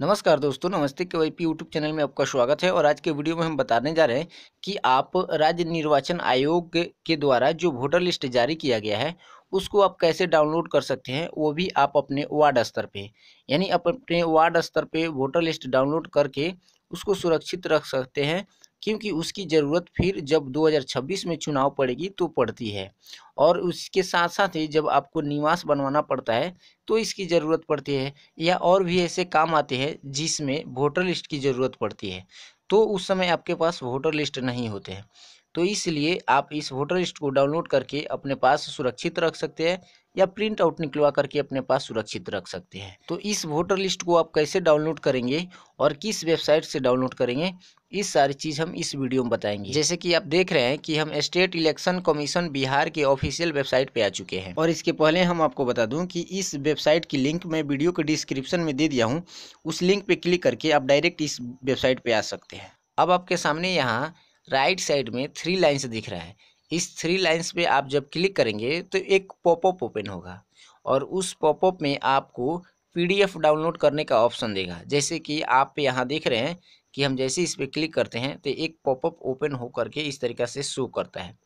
नमस्कार दोस्तों नमस्ते के वाई पी यूट्यूब चैनल में आपका स्वागत है और आज के वीडियो में हम बताने जा रहे हैं कि आप राज्य निर्वाचन आयोग के द्वारा जो वोटर लिस्ट जारी किया गया है उसको आप कैसे डाउनलोड कर सकते हैं वो भी आप अपने वार्ड स्तर पे यानी अपने वार्ड स्तर पे वोटर लिस्ट डाउनलोड करके उसको सुरक्षित रख सकते हैं क्योंकि उसकी ज़रूरत फिर जब 2026 में चुनाव पड़ेगी तो पड़ती है और उसके साथ साथ ही जब आपको निवास बनवाना पड़ता है तो इसकी ज़रूरत पड़ती है या और भी ऐसे काम आते हैं जिसमें वोटर लिस्ट की ज़रूरत पड़ती है तो उस समय आपके पास वोटर लिस्ट नहीं होते हैं तो इसलिए आप इस वोटर लिस्ट को डाउनलोड करके अपने पास सुरक्षित रख सकते हैं या प्रिंट आउट निकलवा करके अपने पास सुरक्षित रख सकते हैं तो इस वोटर लिस्ट को आप कैसे डाउनलोड करेंगे और किस वेबसाइट से डाउनलोड करेंगे इस सारी चीज़ हम इस वीडियो में बताएंगे जैसे कि आप देख रहे हैं कि हम स्टेट इलेक्शन कमीशन बिहार के ऑफिशियल वेबसाइट पे आ चुके हैं और इसके पहले हम आपको बता दूं कि इस वेबसाइट की लिंक मैं वीडियो के डिस्क्रिप्शन में दे दिया हूँ उस लिंक पे क्लिक करके आप डायरेक्ट इस वेबसाइट पे आ सकते हैं अब आपके सामने यहाँ राइट साइड में थ्री लाइन्स दिख रहा है इस थ्री लाइन्स पे आप जब क्लिक करेंगे तो एक पॉपअप ओपन होगा और उस पॉपअप में आपको पीडीएफ डाउनलोड करने का ऑप्शन देगा जैसे कि आप यहाँ देख रहे हैं कि हम जैसे इस पर क्लिक करते हैं तो एक पॉपअप ओपन हो करके इस तरीका से शो करता है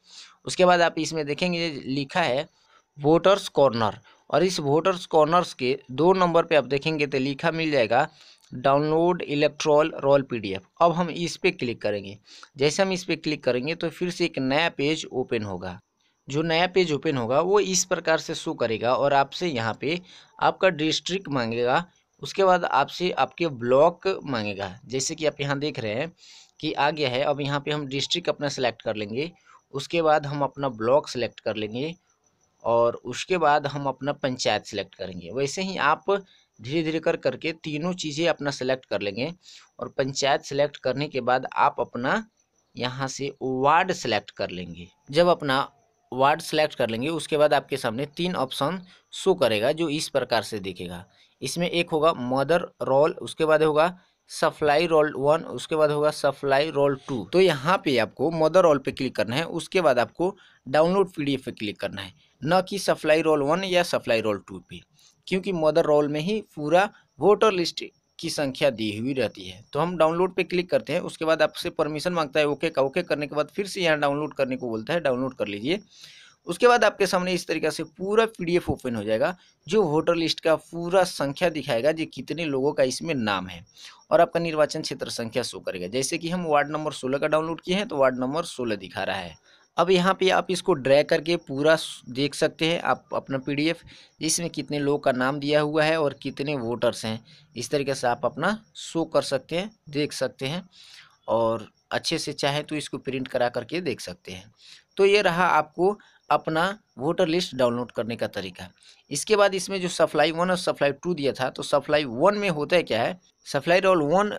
उसके बाद आप इसमें देखेंगे लिखा है वोटर्स कॉर्नर और इस वोटर्स कॉर्नर्स के दो नंबर पे आप देखेंगे तो लिखा मिल जाएगा डाउनलोड इलेक्ट्रॉल रोल पीडीएफ अब हम इस पर क्लिक करेंगे जैसे हम इस पर क्लिक करेंगे तो फिर से एक नया पेज ओपन होगा जो नया पेज ओपन होगा वो इस प्रकार से शो करेगा और आपसे यहाँ पे आपका डिस्ट्रिक्ट मांगेगा उसके बाद आपसे आपके ब्लॉक मांगेगा जैसे कि आप यहाँ देख रहे हैं कि आ गया है अब यहाँ पे हम डिस्ट्रिक्ट अपना सेलेक्ट कर लेंगे उसके बाद हम अपना ब्लॉक सेलेक्ट कर लेंगे और उसके बाद हम अपना पंचायत सेलेक्ट करेंगे वैसे ही आप धीरे धीरे कर करके तीनों चीज़ें अपना सेलेक्ट कर लेंगे और पंचायत सेलेक्ट करने के बाद आप अपना यहाँ से वार्ड सेलेक्ट कर लेंगे जब अपना वार्ड सेलेक्ट कर लेंगे उसके बाद आपके सामने तीन ऑप्शन शो करेगा जो इस प्रकार से देखेगा इसमें एक होगा मदर रोल उसके बाद होगा सप्लाई रोल वन उसके बाद होगा सप्लाई रोल टू तो यहाँ पे आपको मदर रोल पे क्लिक करना है उसके बाद आपको डाउनलोड पीडीएफ पे क्लिक करना है न कि सप्लाई रोल वन या सप्लाई रोल टू पे क्योंकि मदर रोल में ही पूरा वोटर लिस्ट की संख्या दी हुई रहती है तो हम डाउनलोड पे क्लिक करते हैं उसके बाद आपसे परमिशन मांगता है ओके का ओके करने के बाद फिर से यहाँ डाउनलोड करने को बोलता है डाउनलोड कर लीजिए उसके बाद आपके सामने इस तरीके से पूरा पीडीएफ ओपन हो जाएगा जो वोटर लिस्ट का पूरा संख्या दिखाएगा जो कितने लोगों का इसमें नाम है और आपका निर्वाचन क्षेत्र संख्या शो करेगा जैसे कि हम वार्ड नंबर सोलह का डाउनलोड किए हैं तो वार्ड नंबर सोलह दिखा रहा है अब यहाँ पे आप इसको ड्रैग करके पूरा देख सकते हैं आप अपना पीडीएफ जिसमें कितने लोग का नाम दिया हुआ है और कितने वोटर्स हैं इस तरीके से आप अपना शो कर सकते हैं देख सकते हैं और अच्छे से चाहे तो इसको प्रिंट करा करके देख सकते हैं तो ये रहा आपको अपना वोटर लिस्ट डाउनलोड करने का तरीका इसके बाद इसमें जो सप्लाई वन और सप्लाई टू दिया था तो सप्लाई वन में होता है क्या है सप्लाई रोल वन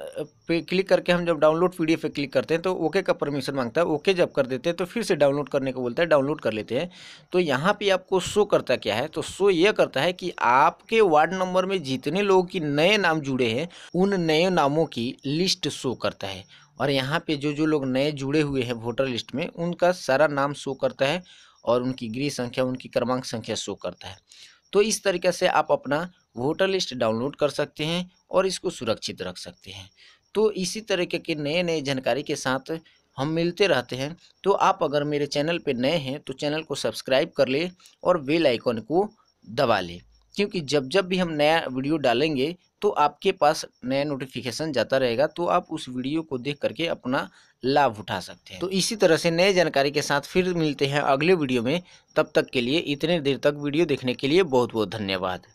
पे क्लिक करके हम जब डाउनलोड पीडीएफ पे क्लिक करते हैं तो ओके का परमिशन मांगता है ओके जब कर देते हैं तो फिर से डाउनलोड करने को बोलता है डाउनलोड कर लेते हैं तो यहाँ पे आपको शो करता क्या है तो शो ये करता है कि आपके वार्ड नंबर में जितने लोगों की नए नाम जुड़े हैं उन नए नामों की लिस्ट शो करता है और यहाँ पे जो जो लोग नए जुड़े हुए हैं वोटर लिस्ट में उनका सारा नाम शो करता है और उनकी गृह संख्या उनकी क्रमांक संख्या शो करता है तो इस तरीके से आप अपना वोटर लिस्ट डाउनलोड कर सकते हैं और इसको सुरक्षित रख सकते हैं तो इसी तरीके के नए नए जानकारी के साथ हम मिलते रहते हैं तो आप अगर मेरे चैनल पर नए हैं तो चैनल को सब्सक्राइब कर ले और बेल आइकॉन को दबा लें क्योंकि जब जब भी हम नया वीडियो डालेंगे तो आपके पास नया नोटिफिकेशन जाता रहेगा तो आप उस वीडियो को देख करके अपना लाभ उठा सकते हैं तो इसी तरह से नए जानकारी के साथ फिर मिलते हैं अगले वीडियो में तब तक के लिए इतने देर तक वीडियो देखने के लिए बहुत बहुत धन्यवाद